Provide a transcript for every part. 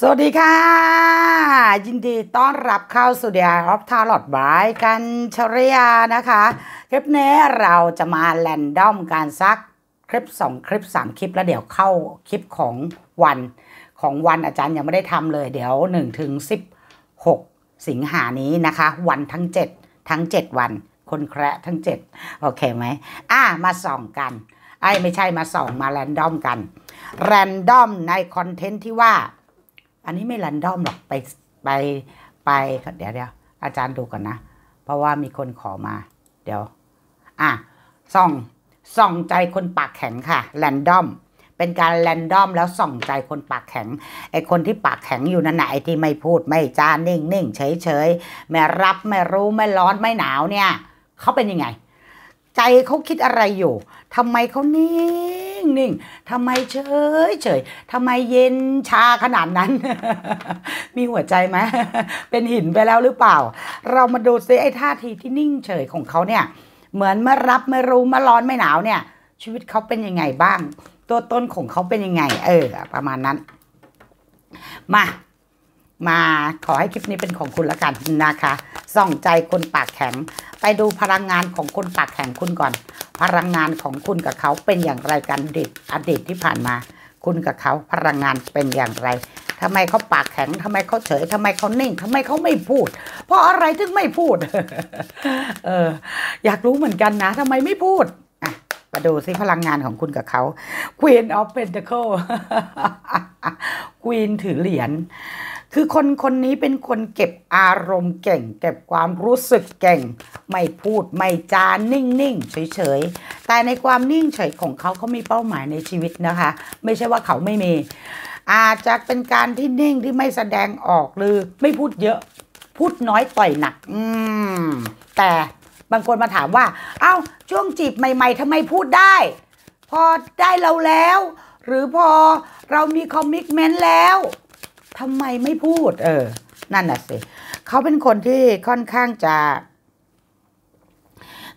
สวัสดีค่ะ ยินดีต้อนรับเข้าสู่เดียร์ออฟทาร์ลอดบายกันชรียานะคะ คลิปนี้เราจะมาแรนดอมการซักคลิป 2 คลิป 3 คลิปแล้วเดี๋ยวเข้าคลิปของวัน ของวันอาจารย์ยังไม่ได้ทำเลยเดี๋ยว1ถึง16 สิงหานี้นะคะ วันทั้ง 7 ทั้ง 7 วัน คนแคระทั้ง 7โอเคไหมอ่ะมาส่องกันไอ้ไม่ใช่มาส่องมาแรนดอมกัน แรนดอมในคอนเทนต์ที่ว่าอันนี้ไม่รันดอมหรอกไป ไปไปเดี๋ยวเดี๋ยวอาจารย์ดูก่อนนะ เพราะว่ามีคนขอมา เดี๋ยวอ่ะส่อง ส่องใจคนปากแข็งค่ะแรนดอมเป็นการแรนดอม แล้วส่องใจคนปากแข็งไอคนที่ปากแข็งอยู่นั่นไหนที่ไม่พูดไม่จานิ่งนิ่งเฉยเฉยไม่รับไม่รู้ไม่ร้อนไม่หนาวเนี่ยเขาเป็นยังไงใจเขาคิดอะไรอยู่ ทำไมเขานิ่งนิ่ง ทำไมเฉยเฉยทำไมเย็นชาขนาดนั้น มีหัวใจไหม เป็นหินไปแล้วหรือเปล่า เรามาดูซิไอ้ท่าทีที่นิ่งเฉยของเขาเนี่ย เหมือนเมื่อรับไม่รู้เมื่อร้อนไม่หนาวเนี่ย ชีวิตเขาเป็นยังไงบ้าง ตัวตนของเขาเป็นยังไง เออ ประมาณนั้น มามาขอให้คลิปนี้เป็นของคุณละกันนะคะ ส่องใจคนปากแข็งไปดูพลังงานของคนปากแข็งคุณก่อน พลังงานของคุณกับเขาเป็นอย่างไรกันอดีตอดีตที่ผ่านมา คุณกับเขาพลังงานเป็นอย่างไร ทำไมเขาปากแข็งทำไมเขาเฉยทำไมเขานิ่งทำไมเขาไม่พูด เพราะอะไรถึงไม่พูดเออ อยากรู้เหมือนกันนะ ทำไมไม่พูด อ่ะ มาดูซิพลังงานของคุณกับเขา Queen of Pentacle Queen ถือเหรียญคือคนคนนี้เป็นคนเก็บอารมณ์เก่ง เก็บความรู้สึกเก่ง ไม่พูดไม่จานิ่งๆเฉยๆแต่ในความนิ่งเฉยของเขาเขามีเป้าหมายในชีวิตนะคะ ไม่ใช่ว่าเขาไม่มี อาจจะเป็นการที่นิ่งที่ไม่แสดงออกหรือ ไม่พูดเยอะพูดน้อยต่อยหนัก อืมแต่บางคนมาถามว่า เอา้าช่วงจีบใหม่ ๆทำไมพูดได้ พอได้เราแล้วหรือพอเรามีคอมมิชเมนต์แล้วทำไมไม่พูด เออ นั่นน่ะสิ เขาเป็นคนที่ค่อนข้างจะ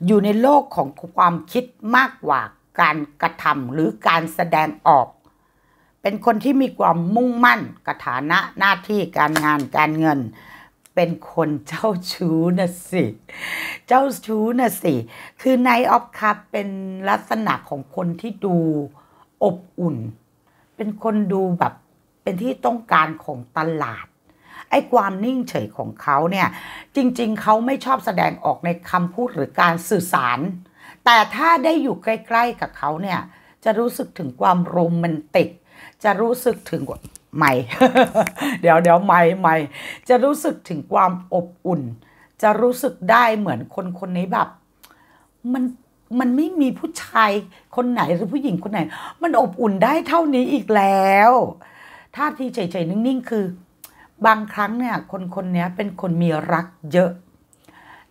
อยู่ในโลกของความคิดมากกว่าการกระทำหรือการแสดงออก เป็นคนที่มีความมุ่งมั่นกระฐานะหน้าที่การงานการเงิน เป็นคนเจ้าชู้นะสิ เจ้าชู้นะสิ คือไนออฟคัพเป็นลักษณะของคนที่ดูอบอุ่น เป็นคนดูแบบเป็นที่ต้องการของตลาด ไอ้ความนิ่งเฉยของเขาเนี่ยจริงๆ เขาไม่ชอบแสดงออกในคำพูดหรือการสื่อสาร แต่ถ้าได้อยู่ใกล้ ๆกับเขาเนี่ย จะรู้สึกถึงความโรแมนติกจะรู้สึกถึง ใหม่เดี๋ยวเดี๋ยวใหม่ใหม่จะรู้สึกถึงความอบอุ่น จะรู้สึกได้เหมือนคนคนนี้แบบมันมันไม่มีผู้ชายคนไหนหรือผู้หญิงคนไหน มันอบอุ่นได้เท่านี้อีกแล้วท่าทีเฉยๆนิ่งๆ คือ บางครั้งเนี่ย คนคนนี้เป็นคนมีรัก เยอะ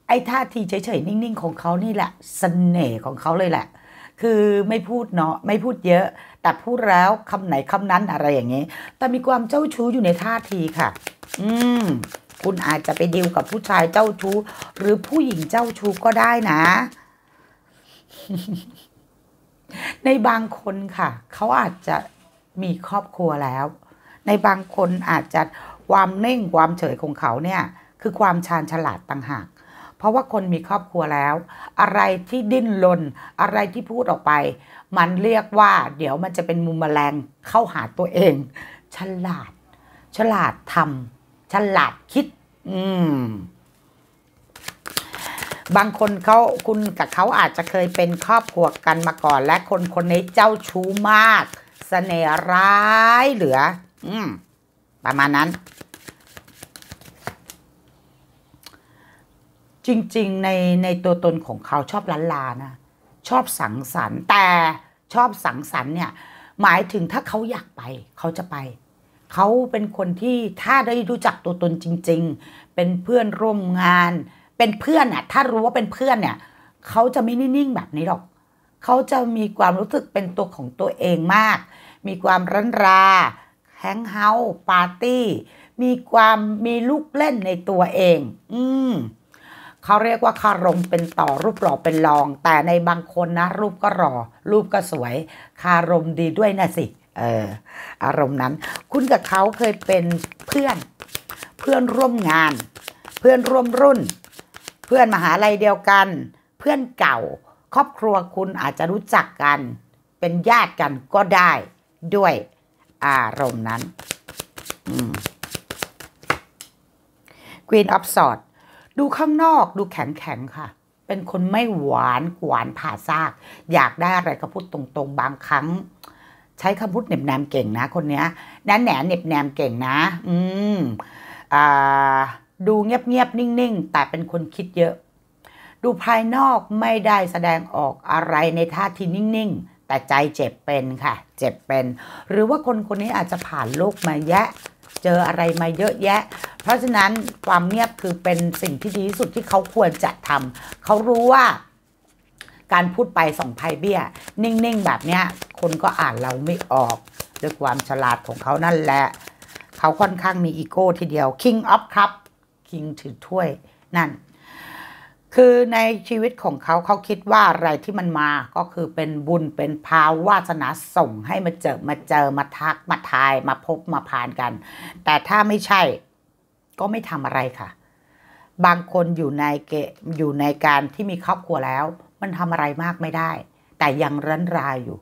ไอ้ท่าทีเฉยๆนิ่ง ๆ ของเขานี่แหละสเสน่ห์ของเขาเลยแหละ คือไม่พูดเนาะไม่พูดเยอะ แต่พูดแล้วคำไหนคำนั้น อะไรอย่างนี้ แต่มีความเจ้าชู้อยู่ในท่าทีค่ะ อืม คุณอาจจะไปดีวกับผู้ชายเจ้าชู้หรือผู้หญิงเจ้าชู้ก็ได้นะ ในบางคนค่ะเขาอาจจะมีครอบครัวแล้วในบางคนอาจจะความเน่งความเฉยของเขาเนี่ย คือความชาญฉลาดต่างหากเพราะว่าคนมีครอบครัวแล้ว อะไรที่ดิ้นรนอะไรที่พูดออกไป มันเรียกว่า เดี๋ยวมันจะเป็นมุมแมลงเข้าหาตัวเอง ฉลาด ฉลาดทำฉลาดคิด อืม บางคนเขาคุณกับเขาอาจจะเคยเป็นครอบครัวกันมาก่อนและคนคนนี้เจ้าชู้มากสเสน่ห์ร้าย เหลืออืมประมาณนั้น จริงๆในในตัวตนของเขาชอบล้านลานะชอบสังสรรค์แต่ชอบสังสรรค์เนี่ย หมายถึงถ้าเขาอยากไป เขาจะไป เขาเป็นคนที่ถ้าได้รู้จักตัวตนจริง ๆ เป็นเพื่อนร่วมงาน เป็นเพื่อนอะถ้ารู้ว่าเป็นเพื่อนเนี่ยเขาจะไม่นิ่งๆแบบนี้หรอกเขาจะมีความรู้สึกเป็นตัวของตัวเองมาก มีความร้นราแฮงเฮาปาร์ตี้ มีความมีลูกเล่นในตัวเอง อืมเขาเรียกว่าคารมเป็นต่อรูปหล่อเป็นรอง แต่ในบางคนนะรูปก็หล่อรูปก็สวย คารมดีด้วยนะสิ เออ อารมณ์นั้น คุณกับเขาเคยเป็นเพื่อน เพื่อนร่วมงาน เพื่อนร่วมรุ่น เพื่อนมหาลัยเดียวกัน เพื่อนเก่า ครอบครัวคุณอาจจะรู้จักกัน เป็นญาติกันก็ได้ด้วยอารมณ์นั้น Queen of Swords ดูข้างนอก ดูแข็งแข็งค่ะ เป็นคนไม่หวานหวานผ่าซาก อยากได้อะไรก็พูดตรง ๆ บางครั้ง ใช้คำพูดเหน็บแนมเก่งนะคนนี้นั้นแหนเน็บแนมเก่งนะ อืมอ่าดูเงียบๆนิ่งๆ แต่เป็นคนคิดเยอะ ดูภายนอกไม่ได้แสดงออกอะไรในท่าทีนิ่งๆแต่ใจเจ็บเป็นค่ะ เจ็บเป็น หรือว่าคนคนนี้อาจจะผ่านโลกมาแยะ เจออะไรมาเยอะแยะ เพราะฉะนั้นความเงียบคือเป็นสิ่งที่ดีที่สุดที่เขาควรจะทำ เขารู้ว่าการพูดไปสองไพ่เบี้ย นิ่งๆ แบบเนี้ย คนก็อ่านเราไม่ออก ด้วยความฉลาดของเขานั่นแหละ เขาค่อนข้างมีอีโก้ทีเดียว King of Cup King ถือถ้วย นั่นคือในชีวิตของเขาเขาคิดว่าอะไรที่มันมาก็คือเป็นบุญเป็นพาวาสนาส่งให้มาเจอมาเจอมาทักมาทายมาพบมาผ่านกัน แต่ถ้าไม่ใช่ ก็ไม่ทำอะไรค่ะ บางคนอยู่ในเกอยู่ในการที่มีครอบครัวแล้ว มันทำอะไรมากไม่ได้ แต่ยังรันรายอยู่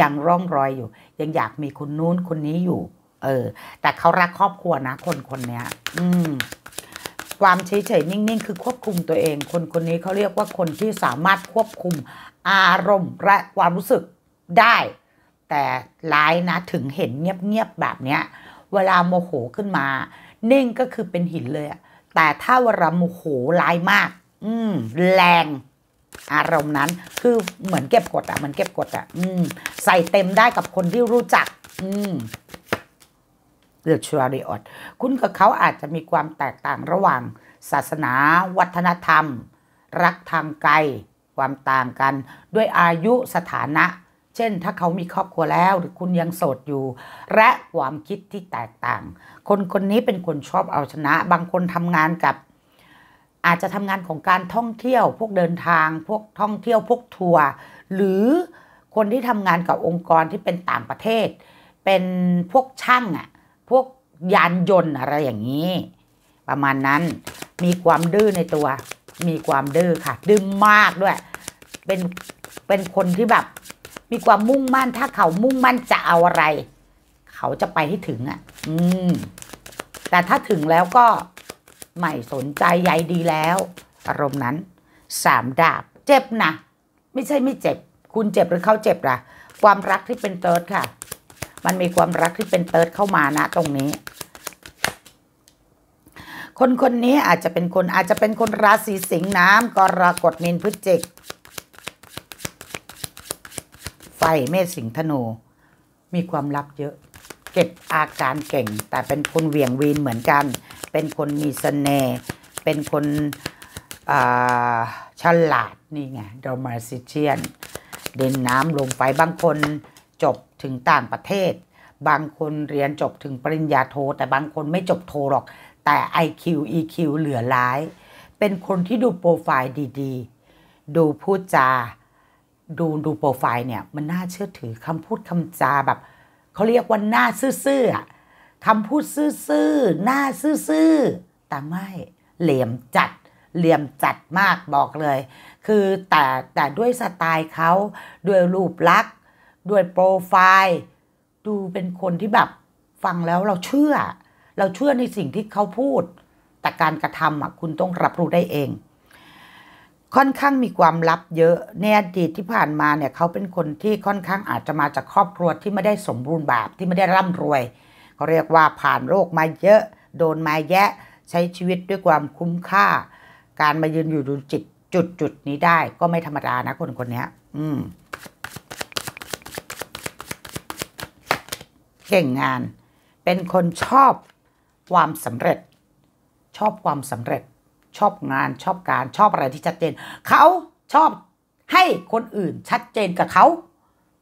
ยังร่องรอยอยู่ ยังอยากมีคนนู้นคนนี้อยู่ เออ แต่เขารักครอบครัวนะคนคนนี้อืมความเฉยๆนิ่ง ๆคือควบคุมตัวเอง คนคนนี้เขาเรียกว่าคนที่สามารถควบคุม อารมณ์ และ ความรู้สึกได้ แต่ร้ายนะ ถึงเห็นเงียบๆแบบเนี้ย เวลาโมโหขึ้นมา นิ่งก็คือเป็นหินเลยแต่ถ้าเวลาโมโหร้ายมาก อืม แรง อารมณ์นั้น คือเหมือนเก็บกดอะเหมือนเก็บกดอะอืม ใส่เต็มได้กับคนที่รู้จัก อืมเลือชวริออตคุณกับเขาอาจจะมีความแตกต่างระหว่าง ศาสนาวัฒนธรรม รักทางไกลความต่างกัน ด้วยอายุสถานะ เช่นถ้าเขามีครอบครัวแล้วหรือคุณยังโสดอยู่ และความคิดที่แตกต่าง คนคนนี้เป็นคนชอบเอาชนะบางคนทำงานกับ อาจจะทำงานของการท่องเที่ยวพวกเดินทางพวกท่องเที่ยวพวกทัวร์หรือคนที่ทำงานกับองค์กรที่เป็นต่างประเทศ เป็นพวกช่างอะ่ะพวกยานยนต์อะไรอย่างนี้ ประมาณนั้นมีความดื้อในตัว มีความดื้อค่ะ ดื้อมากด้วยเป็นเป็นคนที่แบบ มีความมุ่งมั่นถ้าเขามุ่งมั่นจะเอาอะไร เขาจะไปให้ถึงอะ่ะ อืม แต่ถ้าถึงแล้วก็ไม่สนใจใยดีแล้ว อารมณ์นั้นสามดาบ เจ็บนะไม่ใช่ไม่เจ็บ คุณเจ็บหรือเขาเจ็บล่ะ ความรักที่เป็นเติร์ดค่ะมันมีความรักที่เป็นเติร์ดเข้ามานะตรงนี้ คนคนนี้อาจจะเป็นคนอาจจะเป็นคนราศีสิงห์น้ำกรกฎมีนพฤศจิก ไฟเมษสิงห์ธนู มีความลับเยอะ เก็บอาการเก่ง แต่เป็นคนเวียงวีนเหมือนกัน เป็นคนมีสเสน่ห์เป็นคนฉลาดนี่ไงดอมาซิเชียน เดินน้ำลงไปบางคนจบถึงต่างประเทศ บางคนเรียนจบถึงปริญญาโทแต่บางคนไม่จบโทหรอก แต่ IQ EQ เหลือร้ายเป็นคนที่ดูโปรไฟล์ดีๆ ดูพูดจา ดูดูโปรไฟล์เนี่ยมันน่าเชื่อถือคำพูดคำจาแบบเขาเรียกว่าหน้าซื่อๆคำพูดซื่อๆหน้าซื่อๆแต่ไม่เหลี่ยมจัดเหลี่ยมจัดมากบอกเลย คือแต่แต่ด้วยสไตล์เขาด้วยรูปลักษณด้วยโปรไฟล์ดูเป็นคนที่แบบ ฟังแล้วเราเชื่อ เราเชื่อในสิ่งที่เขาพูด แต่การกระทำอ่ะคุณต้องรับรู้ได้เอง ค่อนข้างมีความลับเยอะในอดีตที่ผ่านมาเนี่ยเขาเป็นคนที่ค่อนข้างอาจจะมาจากครอบครัวที่ไม่ได้สมบูรณ์แบบที่ไม่ได้ร่ำรวยเขาเรียกว่าผ่านโรคมาเยอะ โดนมาแยะใช้ชีวิตด้วยความคุ้มค่า การมายืนอยู่ดูจิตจุดจุดนี้ได้ ก็ไม่ธรรมดานะคนคนนี้อืมเก่งงาน เป็นคนชอบความสำเร็จ ชอบความสำเร็จ ชอบงานชอบการชอบอะไรที่ชัดเจน เขาชอบให้คนอื่นชัดเจนกับเขา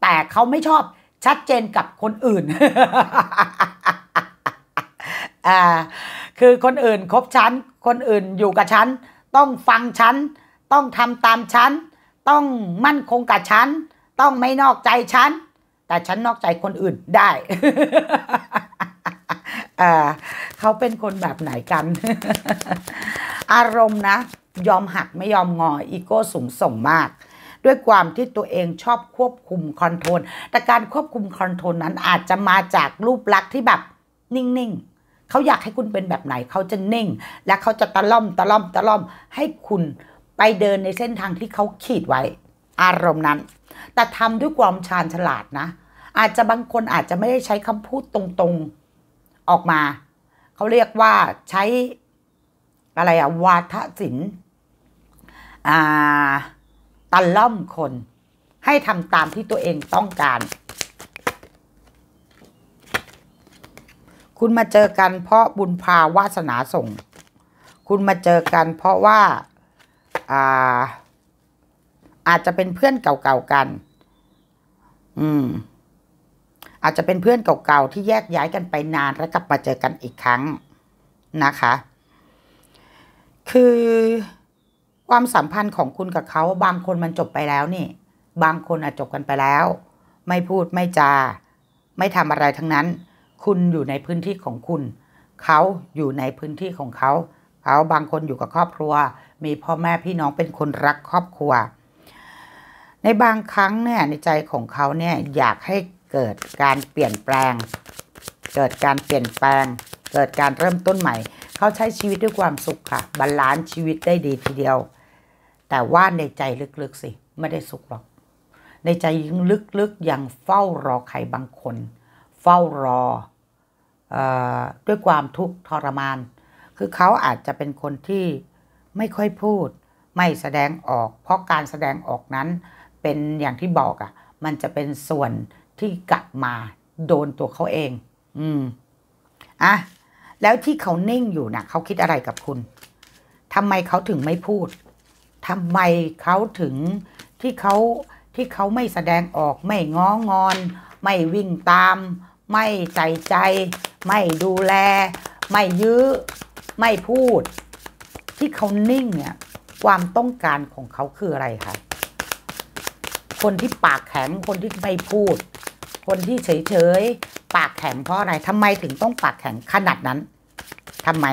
แต่เขาไม่ชอบชัดเจนกับคนอื่น คือคนอื่นคบฉันคนอื่นอยู่กับฉัน ต้องฟังฉัน ต้องทำตามฉัน ต้องมั่นคงกับฉัน ต้องไม่นอกใจฉันแต่ฉันนอกใจคนอื่นได้ เขาเป็นคนแบบไหนกัน อารมณ์นะ ยอมหักไม่ยอมงออีโก้สูงส่งมาก ด้วยความที่ตัวเองชอบควบคุมคอนโทรลแต่การควบคุมคอนโทรลนั้นอาจจะมาจากรูปลักษณ์ที่แบบนิ่งๆเขาอยากให้คุณเป็นแบบไหนเขาจะนิ่ง และเขาจะตะล่อมตะล่อมตะล่อมให้คุณไปเดินในเส้นทางที่เขาขีดไว้ อารมณ์นั้น แต่ทำด้วยความชาญฉลาดนะอาจจะบางคนอาจจะไม่ได้ใช้คำพูดตรงๆ ออกมา เขาเรียกว่าใช้ อะไรอะวาทศิลป์ตันล่อมคน ให้ทำตามที่ตัวเองต้องการ คุณมาเจอกันเพราะบุญพาวาสนาส่ง คุณมาเจอกันเพราะว่าอาอาจจะเป็นเพื่อนเก่าๆกัน อืมอาจจะเป็นเพื่อนเก่าๆที่แยกย้ายกันไปนานแล้วกลับมาเจอกันอีกครั้งนะคะ คือความสัมพันธ์ของคุณกับเขาบางคนมันจบไปแล้วนี่ บางคนอาจจบกันไปแล้ว ไม่พูดไม่จา ไม่ทำอะไรทั้งนั้น คุณอยู่ในพื้นที่ของคุณ เขาอยู่ในพื้นที่ของเขา เขาบางคนอยู่กับครอบครัว มีพ่อแม่พี่น้องเป็นคนรักครอบครัว ในบางครั้งเนี่ยในใจของเขาเนี่ยอยากให้เกิดการเปลี่ยนแปลง เกิดการเปลี่ยนแปลง เกิดการเริ่มต้นใหม่ เขาใช้ชีวิตด้วยความสุขค่ะบาลานซ์ชีวิตได้ดีทีเดียว แต่ว่าในใจลึกๆสิ ไม่ได้สุขหรอก ในใจยิ่งลึกๆ ยังเฝ้ารอใครบางคน เฝ้ารออด้วยความทุกข์ทรมาน คือเขาอาจจะเป็นคนที่ไม่ค่อยพูด ไม่แสดงออก เพราะการแสดงออกนั้นเป็นอย่างที่บอกอะ่ะ มันจะเป็นส่วนที่กลับมาโดนตัวเขาเอง อืม อ่ะ แล้วที่เขานิ่งอยู่นะ่ะเขาคิดอะไรกับคุณทำไมเขาถึงไม่พูดทำไมเขาถึงที่เขาที่เขาไม่แสดงออก ไม่ง้องอน ไม่วิ่งตาม ไม่ใส่ใจ ไม่ดูแล ไม่ยื้อไม่พูด ที่เขานิ่งเนี่ย ความต้องการของเขาคืออะไรคะ คนที่ปากแข็ง คนที่ไม่พูดคนที่เฉยๆปากแข็งเพราะอะไรทำไมถึงต้องปากแข็งขนาดนั้นทำไม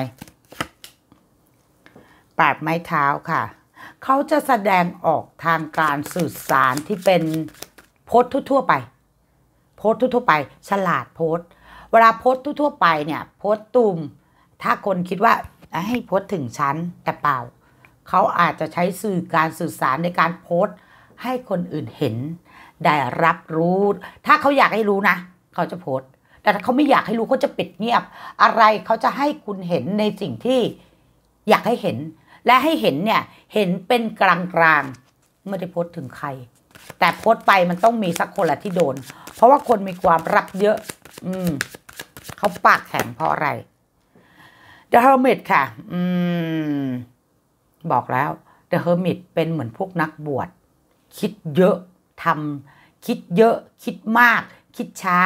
ปาดไม้เท้าค่ะ เขาจะแสดงออกทางการสื่อสารที่เป็นโพสทั่วๆไป โพสทั่วๆไป ฉลาดโพสเวลาโพสทั่วๆไปเนี่ยโพสตุ่มถ้าคนคิดว่า ให้โพสถึงชั้นแต่เปล่า เขาอาจจะใช้สื่อการสื่อสารในการโพสให้คนอื่นเห็นได้รับรู้ ถ้าเขาอยากให้รู้นะเขาจะโพสแต่ถ้าเขาไม่อยากให้รู้เขาจะปิดเงียบ อะไรเขาจะให้คุณเห็นในสิ่งที่อยากให้เห็น และให้เห็นเนี่ย เห็นเป็นกลางๆไม่ได้โพสถึงใคร แต่โพสไปมันต้องมีสักคนแหละที่โดน เพราะว่าคนมีความรับเยอะ อืม เขาปากแข็งเพราะอะไร The Hermit ค่ะอืม บอกแล้ว The Hermit เป็นเหมือนพวกนักบวชคิดเยอะทำคิดเยอะ คิดมาก คิดช้า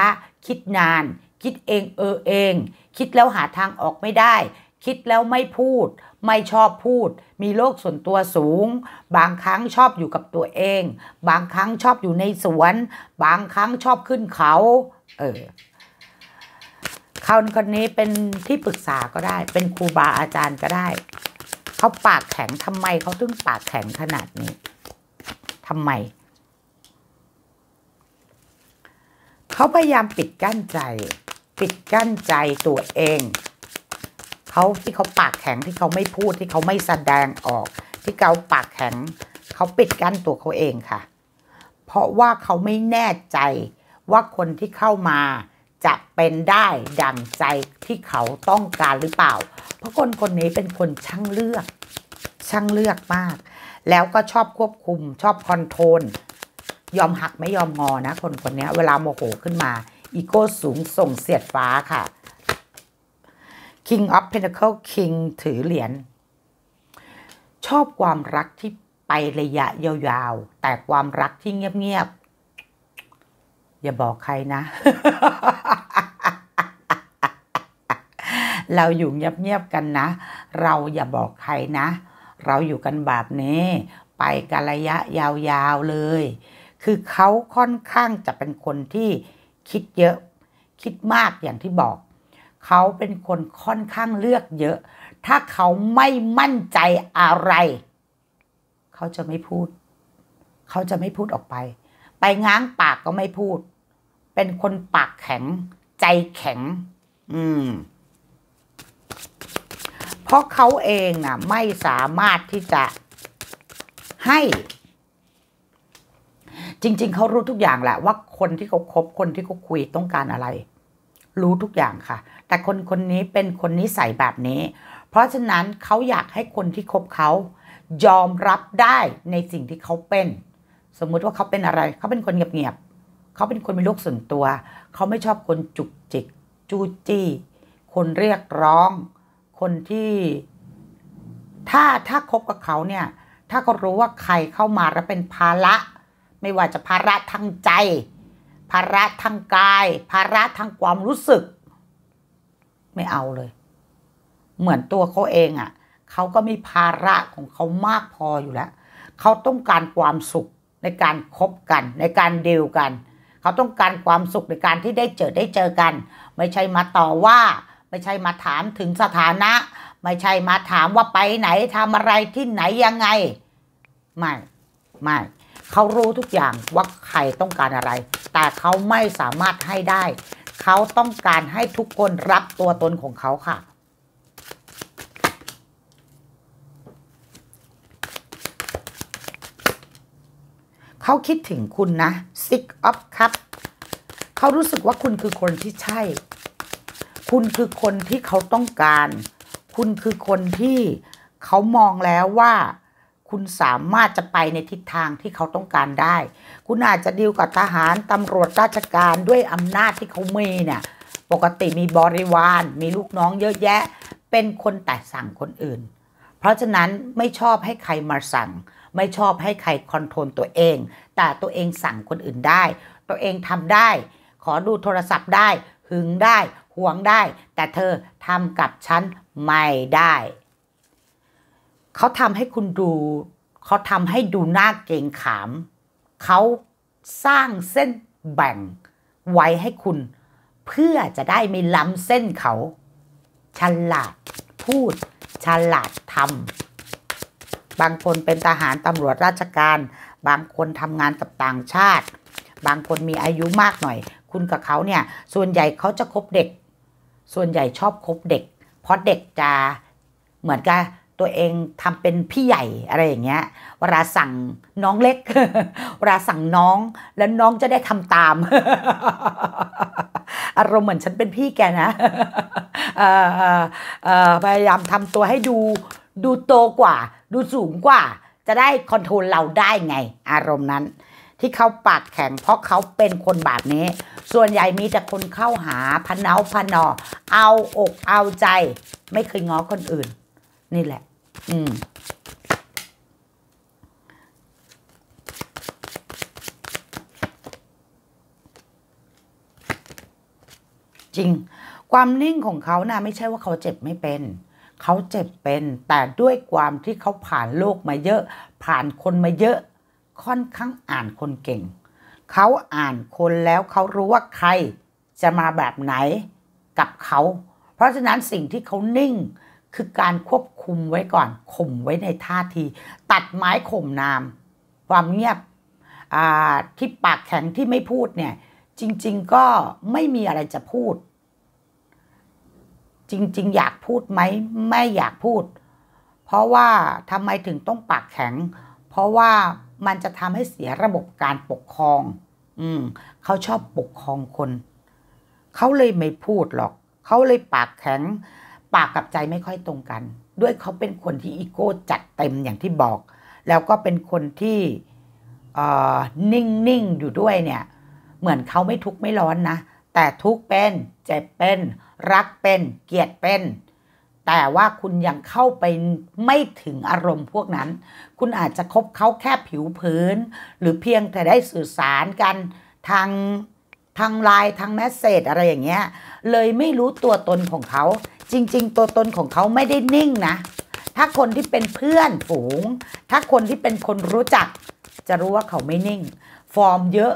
คิดนาน คิดเอง เออเอง คิดแล้วหาทางออกไม่ได้ คิดแล้วไม่พูด ไม่ชอบพูด มีโรคส่วนตัวสูง บางครั้งชอบอยู่กับตัวเอง บางครั้งชอบอยู่ในสวนบางครั้งชอบขึ้นเขา เออคนคนนี้เป็นที่ปรึกษาก็ได้ เป็นครูบาอาจารย์ก็ได้ เขาปากแข็งทำไมเขาถึงปากแข็งขนาดนี้ทำไมเขาพยายามปิดกั้นใจ ปิดกั้นใจตัวเอง เขาที่เขาปากแข็งที่เขาไม่พูดที่เขาไม่แสดงออก ที่เขาปากแข็ง เขาปิดกั้นตัวเขาเองค่ะ เพราะว่าเขาไม่แน่ใจว่าคนที่เข้ามาจะเป็นได้ดั่งใจที่เขาต้องการหรือเปล่า เพราะคนคนนี้เป็นคนช่างเลือก ช่างเลือกมาก แล้วก็ชอบควบคุมชอบคอนโทรลยอมหักไม่ยอมงอนะ คนคนนี้เวลาโมโห ขึ้นมา อีโก้สูงส่ง เสียดฟ้าค่ะ King of Pentacle King ถือเหรียญชอบความรักที่ไประยะยาว ๆ แต่ความรักที่เงียบ ๆ อย่าบอกใครนะ เราอยู่เงียบ ๆ กันนะ เราอย่าบอกใครนะ เราอยู่กันแบบนี้ ไปกันระยะยาวๆเลยคือเขาค่อนข้างจะเป็นคนที่คิดเยอะ คิดมากอย่างที่บอก เขาเป็นคนค่อนข้างเลือกเยอะ ถ้าเขาไม่มั่นใจอะไร เขาจะไม่พูด เขาจะไม่พูดออกไป ไปง้างปากก็ไม่พูด เป็นคนปากแข็งใจแข็ง อืม เพราะเขาเองน่ะ ไม่สามารถที่จะให้จริง ๆ เขารู้ทุกอย่างแหละว่าคนที่เขาคบคนที่เขาคุยต้องการอะไร รู้ทุกอย่างค่ะ แต่คนคนนี้เป็นคนนิสัยแบบนี้ เพราะฉะนั้นเขาอยากให้คนที่คบเขายอมรับได้ในสิ่งที่เขาเป็น สมมุติว่าเขาเป็นอะไรเขาเป็นคนเงียบๆเขาเป็นคนมีลูกส่วนตัวเขาไม่ชอบคนจุกจิกจูจี้คนเรียกร้อง คนที่ถ้าถ้าคบกับเขาเนี่ย ถ้าเขารู้ว่าใครเข้ามาแล้วเป็นภาระไม่ว่าจะภาระทางใจ ภาระทางกาย ภาระทางความรู้สึก ไม่เอาเลย เหมือนตัวเขาเองอะ่ะเขาก็มีภาระของเขามากพออยู่แล้วเขาต้องการความสุขในการคบกัน ในการเดียวกัน เขาต้องการความสุขในการที่ได้เจอได้เจอกัน ไม่ใช่มาต่อว่า ไม่ใช่มาถามถึงสถานะ ไม่ใช่มาถามว่าไปไหนทำอะไรที่ไหนยังไง ไม่ไม่เขารู้ทุกอย่างว่า ใคร ต้องการอะไร แต่เขาไม่สามารถให้ได้ เขาต้องการให้ทุกคนรับตัวตนของเขาค่ะ เขาคิดถึงคุณนะ s i k of Cup เขารู้สึกว่าคุณคือคนที่ใช่ คุณคือคนที่เขาต้องการ คุณคือคนที่เขามองแล้วว่าคุณสามารถจะไปในทิศทางที่เขาต้องการได้ คุณอาจจะดีลกับทหาร ตำรวจราชการ ด้วยอำนาจที่เขามีเนี่ย ปกติมีบริวาร มีลูกน้องเยอะแยะ เป็นคนแต่สั่งคนอื่น เพราะฉะนั้นไม่ชอบให้ใครมาสั่ง ไม่ชอบให้ใครคอนโทรลตัวเอง แต่ตัวเองสั่งคนอื่นได้ ตัวเองทำได้ ขอดูโทรศัพท์ได้ หึงได้หวงได้ แต่เธอทำกับฉันไม่ได้เขาทำให้คุณดูเขาทำให้ดูหน้าเก่งขาม เขาสร้างเส้นแบ่งไว้ให้คุณ เพื่อจะได้ไม่ล้ำเส้นเขาฉลาดพูดฉลาดทำบางคนเป็นทหารตำรวจราชการ บางคนทำงานกับต่างชาติ บางคนมีอายุมากหน่อย คุณกับเขาเนี่ย ส่วนใหญ่เขาจะคบเด็ก ส่วนใหญ่ชอบคบเด็กเพราะเด็กจะเหมือนกับตัวเองทำเป็นพี่ใหญ่อะไรอย่างเงี้ย เวลาสั่งน้องเล็ก เวลาสั่งน้อง แล้วน้องจะได้ทำตาม อารมณ์เหมือนฉันเป็นพี่แกนะพยายามทำตัวให้ดูดูโตกว่า ดูสูงกว่า จะได้คอนโทรลเราได้ไง อารมณ์นั้น ที่เขาปากแข็งเพราะเขาเป็นคนแบบนี้ ส่วนใหญ่มีแต่คนเข้าหาพนเอาพนอ เอาอกเอาใจ ไม่เคยง้อคนอื่นนี่แหละอืมจริง ความนิ่งของเขานะไม่ใช่ว่าเขาเจ็บไม่เป็น เขาเจ็บเป็นแต่ด้วยความที่เขาผ่านโลกมาเยอะ ผ่านคนมาเยอะ ค่อนข้างอ่านคนเก่ง เขาอ่านคนแล้วเขารู้ว่าใครจะมาแบบไหนกับเขา เพราะฉะนั้นสิ่งที่เขานิ่งคือการควบคุมไว้ก่อนข่มไว้ในท่าที ตัดไม้ข่มนาม ความเงียบที่ปากแข็งที่ไม่พูดเนี่ย จริง ๆ ก็ไม่มีอะไรจะพูด จริง ๆ อยากพูดไหม ไม่อยากพูด เพราะว่าทำไมถึงต้องปากแข็ง เพราะว่ามันจะทำให้เสียระบบการปกครอง อืมเขาชอบปกครองคน เขาเลยไม่พูดหรอก เขาเลยปากแข็ง ปากกับใจไม่ค่อยตรงกันด้วยเขาเป็นคนที่ อีโก้จัดเต็มอย่างที่บอก แล้วก็เป็นคนที่นิ่งนิ่งอยู่ด้วยเนี่ย เหมือนเขาไม่ทุกข์ไม่ร้อนนะ แต่ทุกข์เป็นเจ็บเป็น รักเป็นเกลียดเป็น แต่ว่าคุณยังเข้าไปไม่ถึงอารมณ์พวกนั้น คุณอาจจะคบเขาแค่ผิวเผินหรือเพียงแต่ได้สื่อสารกันทางทางไลน์ทางแมสเซจอะไรอย่างเงี้ย เลยไม่รู้ตัวตนของเขา จริง ๆ ตัวตนของเขาไม่ได้นิ่งนะ ถ้าคนที่เป็นเพื่อนฝูง ถ้าคนที่เป็นคนรู้จัก จะรู้ว่าเขาไม่นิ่ง ฟอร์มเยอะ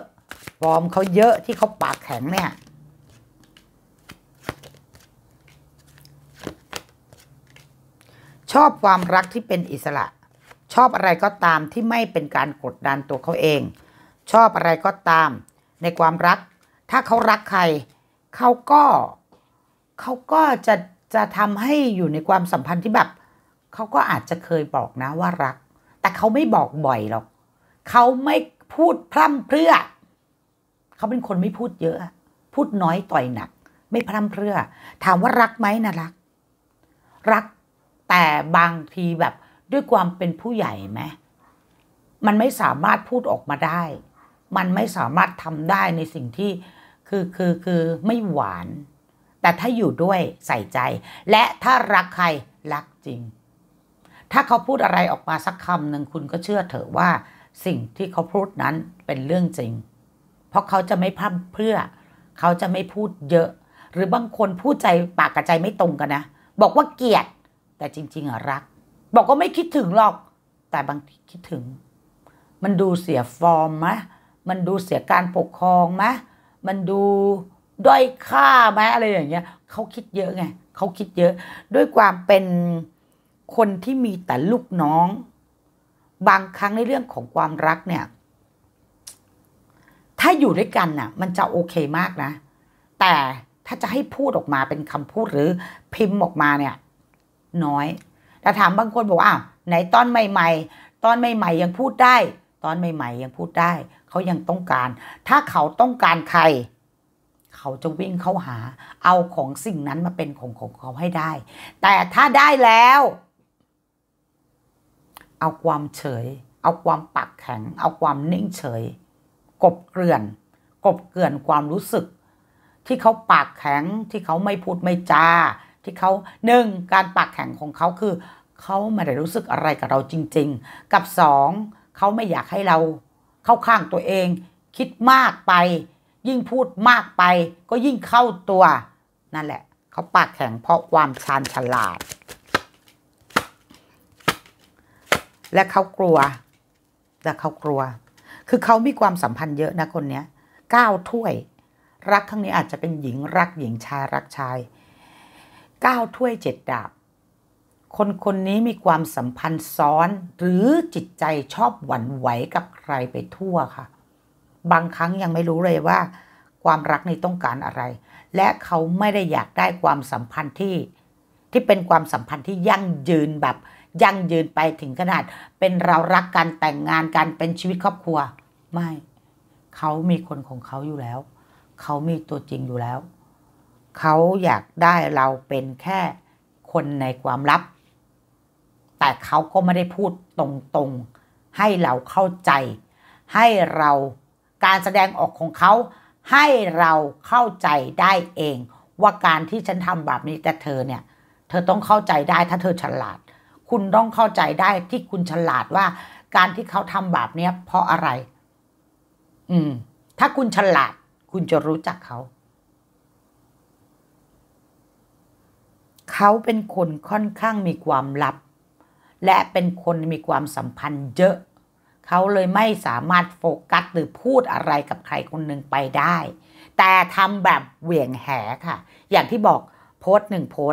ฟอร์มเขาเยอะที่เขาปากแข็งเนี่ย ชอบความรักที่เป็นอิสระ ชอบอะไรก็ตามที่ไม่เป็นการ กดดันตัวเขาเอง ชอบอะไรก็ตามในความรักถ้าเขารักใคร เขาก็ เขาก็จะจะทำให้อยู่ในความสัมพันธ์ที่แบบเขาก็อาจจะเคยบอกนะว่ารัก แต่เขาไม่บอกบ่อยหรอกเขาไม่พูดพร่ำเพรื่อ เขาเป็นคนไม่พูดเยอะ พูดน้อยต่อยหนัก ไม่พร่ำเพรื่อ ถามว่ารักไหมนะรัก รักแต่บางทีแบบด้วยความเป็นผู้ใหญ่ไหมมันไม่สามารถพูดออกมาได้ มันไม่สามารถทำได้ในสิ่งที่คือคือคือไม่หวาน แต่ถ้าอยู่ด้วยใส่ใจ และถ้ารักใคร รักจริง ถ้าเขาพูดอะไรออกมาสักคำหนึ่งคุณก็เชื่อเถอะว่า สิ่งที่เขาพูดนั้นเป็นเรื่องจริง เพราะเขาจะไม่พั่มเพื่อเขาจะไม่พูดเยอะ หรือบางคนพูดใจ ปากกับใจไม่ตรงกันนะบอกว่าเกลียดแต่จริงๆอะรัก บอกว่าไม่คิดถึงหรอก แต่บางทีคิดถึง มันดูเสียฟอร์มมะมันดูเสียการปกครองมะมันดูด้อยค่าไหมอะไรอย่างเงี้ยเขาคิดเยอะไงเขาคิดเยอะ ด้วยความเป็นคนที่มีแต่ลูกน้อง บางครั้งในเรื่องของความรักเนี่ย ถ้าอยู่ด้วยกันน่ะ มันจะโอเคมากนะ แต่ถ้าจะให้พูดออกมาเป็นคำพูดหรือพิมพ์ออกมาเนี่ย น้อย แต่ถามบางคนบอกอ้าวไหนตอนใหม่ ๆ ตอนใหม่ ๆยังพูดได้ ตอนใหม่ ๆ ยังพูดได้เขายังต้องการ ถ้าเขาต้องการใคร เขาจะวิ่งเข้าหา เอาของสิ่งนั้นมาเป็นของของเขาให้ได้ แต่ถ้าได้แล้ว เอาความเฉย เอาความปักแข็ง เอาความนิ่งเฉย กบเกลื่อน กบเกลื่อนความรู้สึก ที่เขาปากแข็งที่เขาไม่พูดไม่จา ที่เขาหนึ่งการปากแข็งของเขาคือ เขาไม่ได้รู้สึกอะไรกับเราจริงๆ กับสองเขาไม่อยากให้เราเข้าข้างตัวเองคิดมากไป ยิ่งพูดมากไป ก็ยิ่งเข้าตัว นั่นแหละ เขาปากแข็งเพราะความชาญฉลาด และเขากลัวแต่เขากลัว คือเขามีความสัมพันธ์เยอะนะคนเนี้ยก้าวถ้วย รักครั้งนี้อาจจะเป็นหญิงรักหญิงชายรักชาย ก้าวถ้วยเจ็ดดาบ คนคนนี้มีความสัมพันธ์ซ้อนหรือจิตใจชอบหวั่นไหวกับรไปทั่วค่ะ บางครั้งยังไม่รู้เลยว่า ความรักนี้ต้องการอะไร และเขาไม่ได้อยากได้ความสัมพันธ์ที่ที่เป็นความสัมพันธ์ที่ยั่งยืนแบบ ยั่งยืนไปถึงขนาด เป็นเรารักกันแต่งงานกันเป็นชีวิตครอบครัว ไม่ เขามีคนของเขาอยู่แล้ว เขามีตัวจริงอยู่แล้ว เขาอยากได้เราเป็นแค่คนในความลับ แต่เขาก็ไม่ได้พูดตรง ๆให้เราเข้าใจ ให้เราการแสดงออกของเขาให้เราเข้าใจได้เองว่าการที่ฉันทำแบบนี้แต่เธอเนี่ย เธอต้องเข้าใจได้ถ้าเธอฉลาด คุณต้องเข้าใจได้ที่คุณฉลาดว่า การที่เขาทำแบบนี้เพราะอะไร อืมถ้าคุณฉลาด คุณจะรู้จักเขา เขาเป็นคนค่อนข้างมีความลับ และเป็นคนมีความสัมพันธ์ เยอะเขาเลยไม่สามารถโฟกัสหรือพูดอะไรกับใครคนหนึ่งไปได้ แต่ทำแบบเหวี่ยงแหค่ะ อย่างที่บอกโพสหนึ่งโพส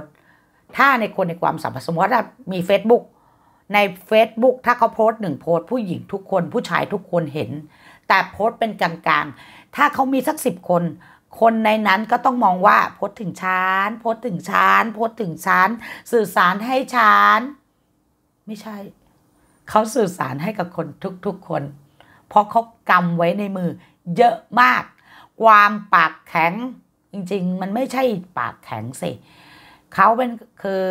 ถ้าในคนในความสัมพันธ์สมมติว่ามี Facebook ใน Facebook ถ้าเขาโพสหนึ่งโพสผู้หญิงทุกคนผู้ชายทุกคนเห็น แต่โพสเป็นกลาง ๆ ถ้าเขามีสักสิบคน คนในนั้นก็ต้องมองว่าโพสถึงชานโพสถึงชานโพสถึงชานสื่อสารให้ชานไม่ใช่เขาสื่อสารให้กับคนทุกๆคน เพราะเขากำไว้ในมือเยอะมาก ความปากแข็งจริงๆ มันไม่ใช่ปากแข็งสิเขาเป็นคือ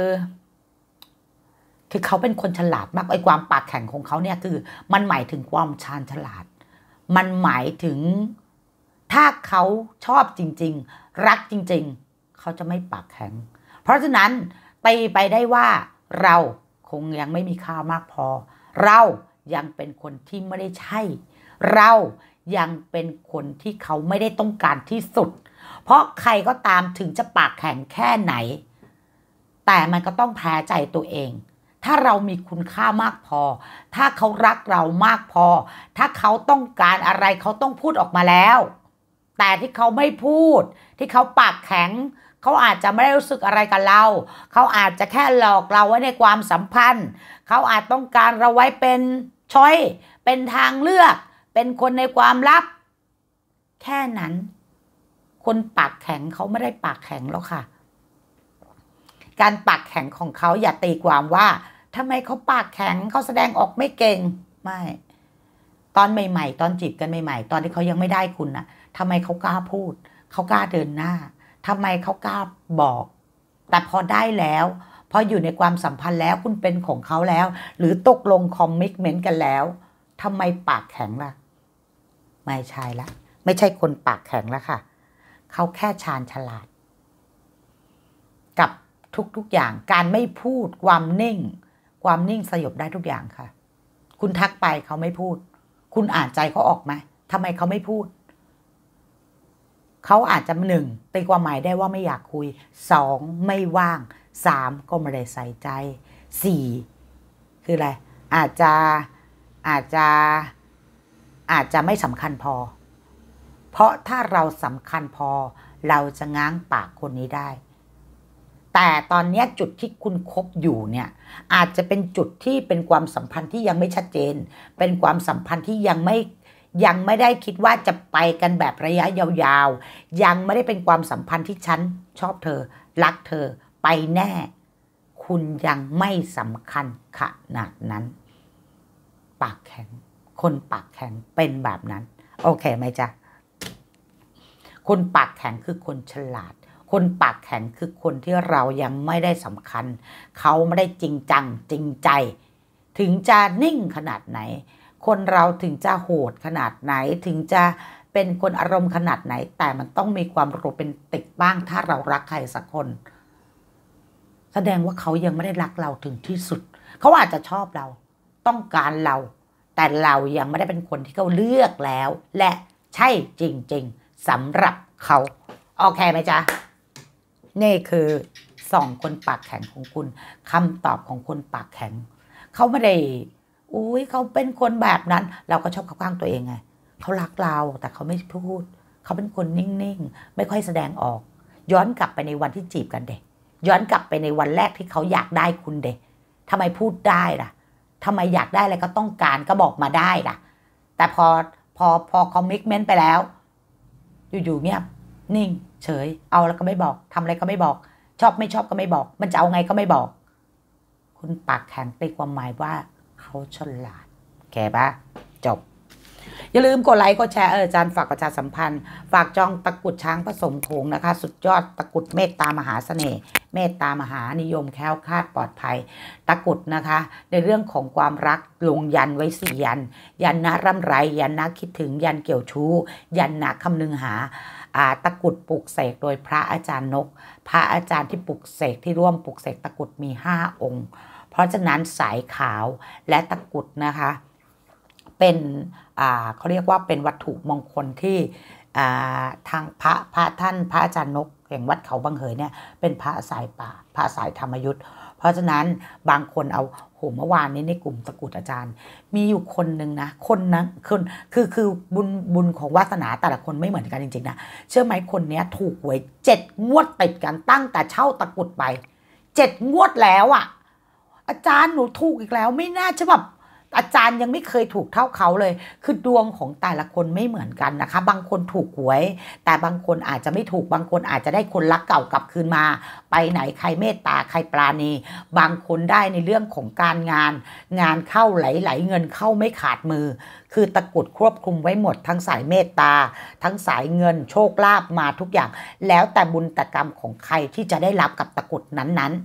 คือเขาเป็นคนฉลาดมากไอ้ความปากแข็งของเขาเนี่ยคือ มันหมายถึงความชาญฉลาด มันหมายถึงถ้าเขาชอบจริงๆ รักจริงๆ เขาจะไม่ปากแข็ง เพราะฉะนั้นตีไปได้ว่าเราคงยังไม่มีค่ามากพอเรายังเป็นคนที่ไม่ได้ใช่ เรายังเป็นคนที่เขาไม่ได้ต้องการที่สุด เพราะใครก็ตามถึงจะปากแข็งแค่ไหน แต่มันก็ต้องแพ้ใจตัวเอง ถ้าเรามีคุณค่ามากพอ ถ้าเขารักเรามากพอ ถ้าเขาต้องการอะไรเขาต้องพูดออกมาแล้ว แต่ที่เขาไม่พูด ที่เขาปากแข็งเขาอาจจะไม่ได้รู้สึกอะไรกับเรา เขาอาจจะแค่หลอกเราไว้ในความสัมพันธ์ เขาอาจต้องการเราไว้เป็นช้อย เป็นทางเลือก เป็นคนในความลับแค่นั้น คนปากแข็งเขาไม่ได้ปากแข็งแล้วค่ะ การปากแข็งของเขาอย่าตีความว่า ทำไมเขาปากแข็ง เขาแสดงออกไม่เก่ง ไม่ ตอนใหม่ ๆ ตอนจีบกันใหม่ๆ ตอนที่เขายังไม่ได้คุณนะ่ะทำไมเขากล้าพูด เขากล้าเดินหน้าทำไมเขากล้าบอก แต่พอได้แล้ว พออยู่ในความสัมพันธ์แล้ว คุณเป็นของเขาแล้ว หรือตกลงคอมมิชเมนต์กันแล้วทำไมปากแข็งล่ะ ไม่ใช่ละไม่ใช่คนปากแข็งแล้วค่ะ เขาแค่ชาญฉลาด กับทุกๆอย่าง การไม่พูด ความนิ่ง ความนิ่งสยบได้ทุกอย่างค่ะ คุณทักไปเขาไม่พูด คุณอ่านใจเขาออกไหมทำไมเขาไม่พูดเขาอาจจะหนึ่งตีความหมายได้ว่าไม่อยากคุยสองไม่ว่างสามก็ไม่ได้ใส่ใจสี่คืออะไรอาจจะอาจจะอาจจะไม่สำคัญพอ เพราะถ้าเราสำคัญพอเราจะง้างปากคนนี้ได้ แต่ตอนนี้จุดที่คุณคบอยู่เนี่ยอาจจะเป็นจุดที่เป็นความสัมพันธ์ที่ยังไม่ชัดเจน เป็นความสัมพันธ์ที่ยังไม่ยังไม่ได้คิดว่าจะไปกันแบบระยะยาวๆ ยังไม่ได้เป็นความสัมพันธ์ที่ฉัน ชอบเธอรักเธอไปแน่ คุณยังไม่สำคัญขนาดนั้น ปากแข็ง คนปากแข็งเป็นแบบนั้น โอเคไหมจ๊ะคนปากแข็งคือคนฉลาด คนปากแข็งคือคนที่เรายังไม่ได้สำคัญ เขาไม่ได้จริงจังจริงใจ ถึงจะนิ่งขนาดไหนคนเราถึงจะโหดขนาดไหนถึงจะเป็นคนอารมณ์ขนาดไหน แต่มันต้องมีความโรแมนติกบ้าง ถ้าเรารักใครสักคนแสดงว่าเขายังไม่ได้รักเราถึงที่สุด เขาอาจจะชอบเราต้องการเรา แต่เรายังไม่ได้เป็นคนที่เขาเลือกแล้ว และใช่จริงๆสำหรับเขา โอเคไหมจ๊ะนี่คือสองคนปากแข็งของคุณคำตอบของคนปากแข็งเขาไม่ได้อุ้ยเขาเป็นคนแบบนั้นเราก็ชอบเข้าข้างตัวเองไงเขารักเราแต่เขาไม่พูดเขาเป็นคนนิ่งๆไม่ค่อยแสดงออก ย้อนกลับไปในวันที่จีบกันเด็ย้อนกลับไปในวันแรกที่เขาอยากได้คุณเด็ทำไมพูดได้ล่ะทำไมอยากได้อะไรก็ต้องการก็บอกมาได้ล่ะ แต่พอพอพอคอมมิชเมนต์ไปแล้ว อยู่ๆเงียบนิ่ง เฉยเอาแล้วก็ไม่บอกทำอะไรก็ไม่บอก ชอบไม่ชอบก็ไม่บอก มันจะเอาไงก็ไม่บอก คุณปากแข็งตีความหมายว่าเขาฉลาด แกปะ จบ อย่าลืมกดไลค์ กดแชร์ เออ อาจารย์ฝากประชาสัมพันธ์ ฝากจองตะกุดช้างผสมโขงนะคะ สุดยอดตะกุดเมตตามหาสเสน่ห์ เมตตามหานิยมแค้วคาดปลอดภัย ตะกุดนะคะ ในเรื่องของความรักลงยันไว้สี่ยัน ยันนะร่ำไร ยันนะคิดถึงยันเกี่ยวชู้ ยันนะคำนึงหาอาตะกุดปลูกเสกโดยพระอาจารย์นก พระอาจารย์ที่ปลูกเสกที่ร่วมปลูกเสกตะกุดมีห้าองค์เพราะฉะนั้นสายขาวและตะกุดนะคะเป็นเขาเรียกว่าเป็นวัตถุมงคลที่ทางพระพระท่านพระอาจารย์นกแห่งวัดเขาบางเหยเนี่ยเป็นพระสายป่าพระสายธรรมยุทธ์เพราะฉะนั้นบางคนเอาโหเมื่อวานนี้ในกลุ่มตะกุดอาจารย์ มีอยู่คนหนึ่งนะคนนะคนคือคือบุญบุญของวาสนาแต่ละคนไม่เหมือนกันจริงๆนะเชื่อไหมคนเนี้ยถูกหวยเจ็ดงวดติดกันตั้งแต่เช่าตะกุดไปเจ็ดงวดแล้วอะ่ะอาจารย์หนูถูกอีกแล้ว ไม่น่าจะแบบ อาจารย์ยังไม่เคยถูกเท่าเขาเลย คือดวงของแต่ละคนไม่เหมือนกันนะคะ บางคนถูกหวย แต่บางคนอาจจะไม่ถูก บางคนอาจจะได้คนรักเก่ากลับคืนมา ไปไหนใครเมตตาใครปราณี บางคนได้ในเรื่องของการงาน งานเข้าไหลไหลเงินเข้าไม่ขาดมือ คือตะกุดควบคุมไว้หมดทั้งสายเมตตาทั้งสายเงิน โชคลาภมาทุกอย่าง แล้วแต่บุญแต่กรรมของใครที่จะได้รับกับตะกุดนั้นๆ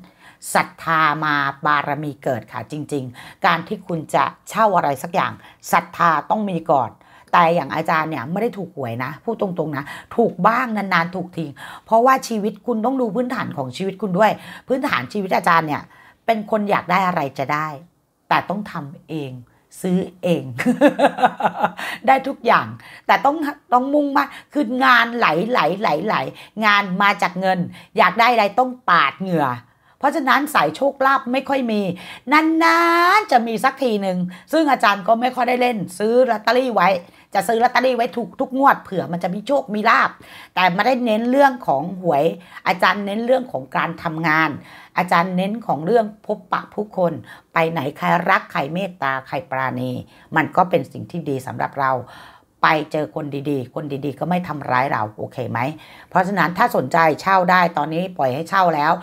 ศรัทธามาบารมีเกิดค่ะจริง ๆ การที่คุณจะเช่าอะไรสักอย่างศรัทธาต้องมีก่อน แต่อย่างอาจารย์เนี่ย ไม่ได้ถูกหวยนะ พูดตรง ๆนะ ถูกบ้าง นานๆ ถูกทิ้งเพราะว่าชีวิตคุณต้องดูพื้นฐานของชีวิตคุณด้วย พื้นฐานชีวิตอาจารย์เนี่ย เป็นคนอยากได้อะไรจะได้ แต่ต้องทำเองซื้อเอง ได้ทุกอย่าง แต่ต้องต้องมุ่งมาคืองานไหลไหลไหลไหลงานมาจากเงิน อยากได้อะไรต้องปาดเหงื่อเพราะฉะนั้นสายโชคลาภไม่ค่อยมี นานๆจะมีสักทีหนึ่ง ซึ่งอาจารย์ก็ไม่ค่อยได้เล่น ซื้อลอตเตอรี่ไว้ จะซื้อลอตเตอรี่ไว้ทุกทุกงวดเผื่อมันจะมีโชค มีลาบ แต่ไม่ได้เน้นเรื่องของหวย อาจารย์เน้นเรื่องของการทำงาน อาจารย์เน้นของเรื่องพบปะผู้คน ไปไหนใครรักใครเมตตาใครปราณี มันก็เป็นสิ่งที่ดีสำหรับเรา ไปเจอคนดีๆ คนดีๆ ก็ไม่ทำร้ายเรา โอเคไหม เพราะฉะนั้นถ้าสนใจเช่าได้ ตอนนี้ปล่อยให้เช่าแล้ว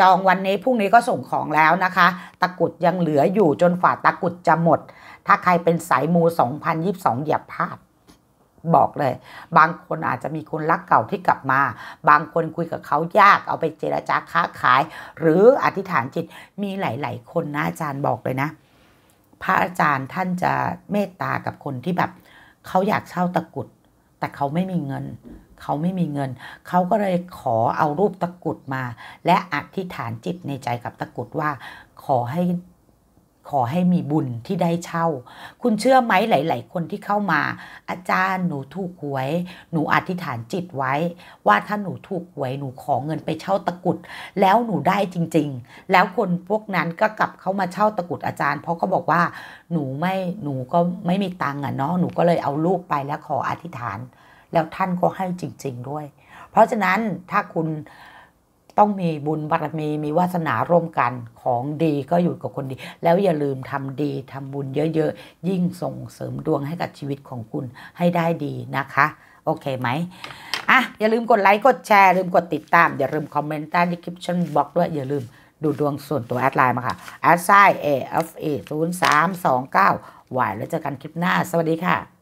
จองวันนี้พรุ่งนี้ก็ส่งของแล้วนะคะ ตะกุดยังเหลืออยู่จนฝ่าตะกุดจะหมด ถ้าใครเป็นสายมู 2022อย่าพลาดบอกเลยบางคนอาจจะมีคนรักเก่าที่กลับมา บางคนคุยกับเขายากเอาไปเจราจาค้าขาย หรืออธิษฐานจิตมีหลาย ๆ คนนะอาจารย์บอกเลยนะ พระอาจารย์ท่านจะเมตตากับคนที่แบบเขาอยากเช่าตะกุด แต่เขาไม่มีเงินเขาไม่มีเงิน เขาก็เลยขอเอารูปตะกุดมา และ อธิษฐานจิตในใจกับตะกุดว่าขอให้ ขอให้มีบุญที่ได้เช่า คุณเชื่อไหมหลายๆคนที่เข้ามา อาจารย์หนูถูกหวย หนูอธิษฐานจิตไว้ว่าถ้าหนูถูกหวยหนูขอเงินไปเช่าตะกุด แล้วหนูได้จริงๆ แล้วคนพวกนั้นก็กลับเข้ามาเช่าตะกุดอาจารย์ เพราะเขาบอกว่าหนูไม่หนูก็ไม่มีตังค์อ่ะเนาะหนูก็เลยเอาลูกไปแล้วขออธิษฐานแล้วท่านก็ให้จริงๆด้วย เพราะฉะนั้นถ้าคุณต้องมีบุญบารมีมีวาสนาร่วมกันของดีก็อยู่กับคนดี แล้วอย่าลืมทำดีทำบุญเยอะๆ ยิ่งส่งเสริมดวงให้กับชีวิตของคุณให้ได้ดีนะคะ โอเคไหมอ่ะ อย่าลืมกดไลค์กดแชร์ ลืมกดติดตาม อย่าลืมคอมเมนต์ใต้ดีคลิปชั้นบล็อกด้วย อย่าลืมดูดวงส่วนตัวแอดไลน์มาค่ะแอดไซเอฟเอศูนย์สามสองเก้าหวายแล้วเจอกันคลิปหน้าสวัสดีค่ะ